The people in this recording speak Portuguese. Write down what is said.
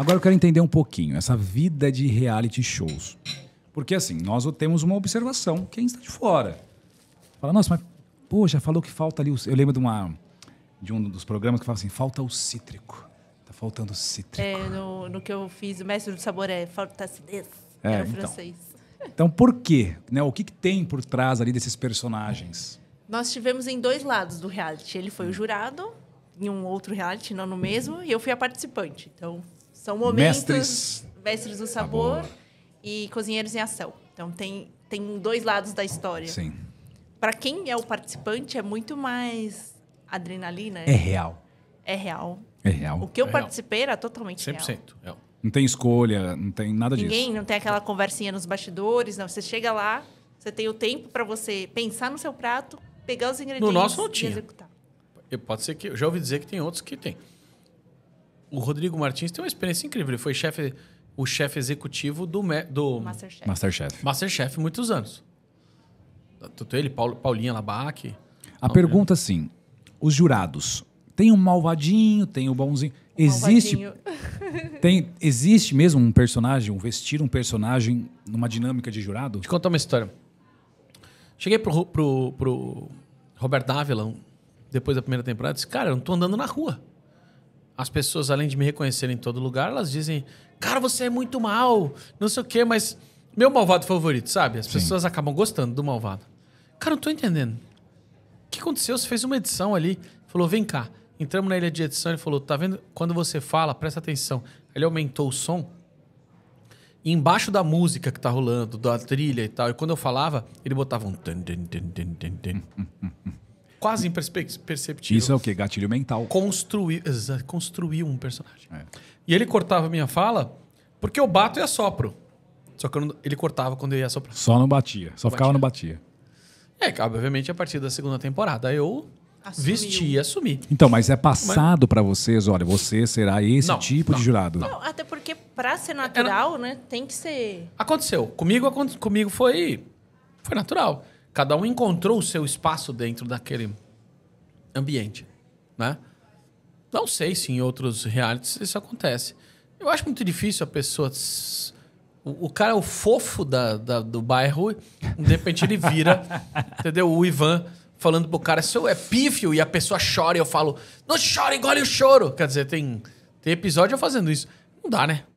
Agora eu quero entender um pouquinho essa vida de reality shows. Porque assim, nós temos uma observação, quem está de fora. Fala, nossa, mas poxa, falou que falta ali. O... Eu lembro de, uma, de um dos programas que fala assim: falta o cítrico. Tá faltando cítrico. É, no, no que eu fiz, o mestre do sabor é falta acidez. É, Era então. francês. Então, por quê? Né? O que, que tem por trás ali desses personagens? Nós tivemos em dois lados do reality. Ele foi o jurado, em um outro reality, não no mesmo, e eu fui a participante. Então, são momentos. Mestres. Mestres do tá sabor e Cozinheiros em Ação. Então tem, tem dois lados da história. Sim. Para quem é o participante, é muito mais adrenalina. É real. É real. É real. O que eu É real. participei era totalmente real. 100%. É não tem escolha, não tem nada disso. Ninguém, não tem aquela conversinha nos bastidores, não. Você chega lá, você tem o tempo para você pensar no seu prato, pegar os ingredientes nosso não e tinha. executar. Pode ser que. Eu já ouvi dizer que tem outros que tem o Rodrigo Martins tem uma experiência incrível. Ele foi chefe, o chefe executivo do, me, do Masterchef. Masterchef. muitos anos. Tanto ele, Paulo, Paulinha Labac. A Não, pergunta, é. assim, os jurados. Tem um malvadinho, tem o um bonzinho. existe, tem, existe mesmo um personagem, um vestir um personagem numa dinâmica de jurado? Te contar uma história. Cheguei pro, pro, pro Robert Dávila, depois da primeira temporada, disse, cara, eu não tô andando na rua as pessoas, além de me reconhecerem em todo lugar, elas dizem, cara, você é muito mal, não sei o quê, mas meu malvado favorito, sabe? As Sim. pessoas acabam gostando do malvado. Cara, não tô entendendo. O que aconteceu? Você fez uma edição ali, falou, vem cá. Entramos na ilha de edição, ele falou, tá vendo? Quando você fala, presta atenção. Ele aumentou o som. E embaixo da música que tá rolando, da trilha e tal. E quando eu falava, ele botava um... Hum, hum quase imperceptível. Isso é o quê? Gatilho mental. Construir, construir um personagem. É. E ele cortava minha fala porque eu bato e assopro. Só que não, ele cortava quando eu ia assoprar. Só não batia. Só não ficava não batia. É, obviamente, a partir da segunda temporada eu Assumiu. vestir e assumi. Então, mas é passado mas... para vocês, olha, você será esse não, tipo não, de jurado. Não, até porque para ser natural, né, tem que ser. Aconteceu. Comigo comigo foi foi natural. Cada um encontrou o seu espaço dentro daquele ambiente, né? Não sei se em outros realities isso acontece. Eu acho muito difícil a pessoa... O, cara é o fofo da, da, do bairro, de repente ele vira, entendeu? O Ivan falando pro cara, seu é pífio, e a pessoa chora e eu falo, não chora, engole o choro. Quer dizer, tem, tem episódio eu fazendo isso. Não dá, né?